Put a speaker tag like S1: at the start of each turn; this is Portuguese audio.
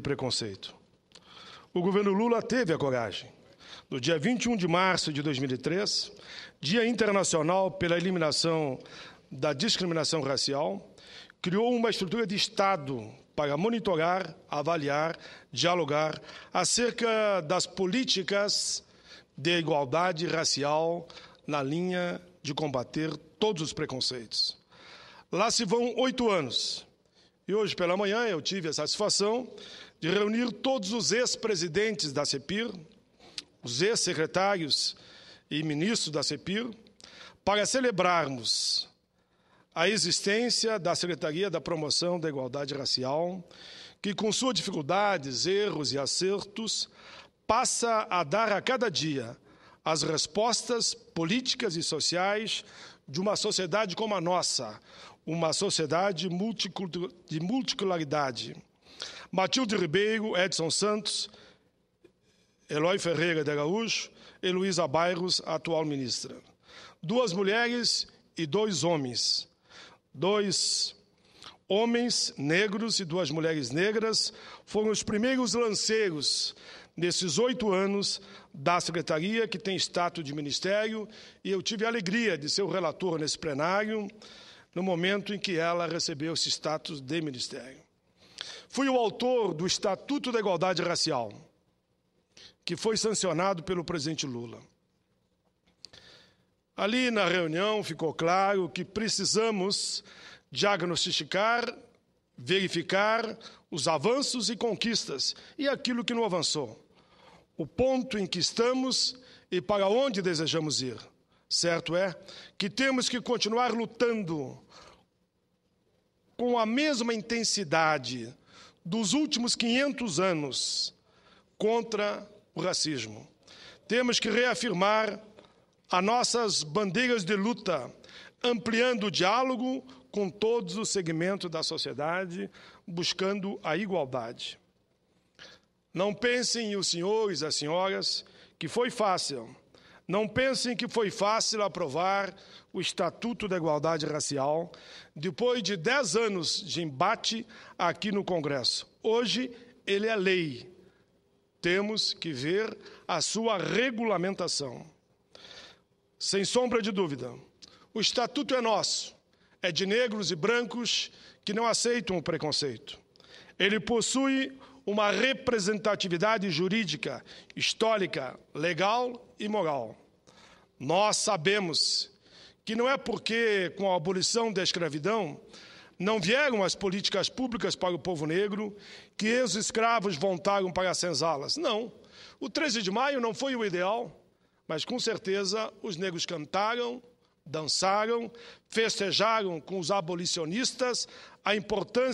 S1: preconceito. O governo Lula teve a coragem. No dia 21 de março de 2003, Dia Internacional pela Eliminação da Discriminação Racial, criou uma estrutura de Estado para monitorar, avaliar, dialogar acerca das políticas de igualdade racial na linha de combater todos os preconceitos. Lá se vão oito anos e hoje pela manhã eu tive a satisfação de reunir todos os ex-presidentes da CEPIR, os ex-secretários e ministros da CEPIR, para celebrarmos a existência da Secretaria da Promoção da Igualdade Racial, que, com suas dificuldades, erros e acertos, passa a dar a cada dia as respostas políticas e sociais de uma sociedade como a nossa, uma sociedade de multiculturalidade. Matilde Ribeiro, Edson Santos, Eloy Ferreira de Araújo e Luísa Bairros, atual ministra. Duas mulheres e dois homens. Dois homens negros e duas mulheres negras foram os primeiros lanceiros nesses oito anos da secretaria, que tem status de ministério, e eu tive a alegria de ser o relator nesse plenário, no momento em que ela recebeu esse status de ministério. Fui o autor do Estatuto da Igualdade Racial, que foi sancionado pelo presidente Lula. Ali na reunião ficou claro que precisamos diagnosticar, verificar os avanços e conquistas e aquilo que não avançou o ponto em que estamos e para onde desejamos ir. Certo é que temos que continuar lutando com a mesma intensidade dos últimos 500 anos contra o racismo. Temos que reafirmar as nossas bandeiras de luta, ampliando o diálogo com todos os segmentos da sociedade, buscando a igualdade. Não pensem os senhores, as senhoras, que foi fácil. Não pensem que foi fácil aprovar o Estatuto da Igualdade Racial depois de dez anos de embate aqui no Congresso. Hoje ele é lei. Temos que ver a sua regulamentação. Sem sombra de dúvida, o Estatuto é nosso, é de negros e brancos que não aceitam o preconceito. Ele possui uma representatividade jurídica, histórica, legal e moral. Nós sabemos que não é porque, com a abolição da escravidão, não vieram as políticas públicas para o povo negro que ex-escravos voltaram para as senzalas. Não. O 13 de maio não foi o ideal, mas com certeza os negros cantaram, dançaram, festejaram com os abolicionistas a importância.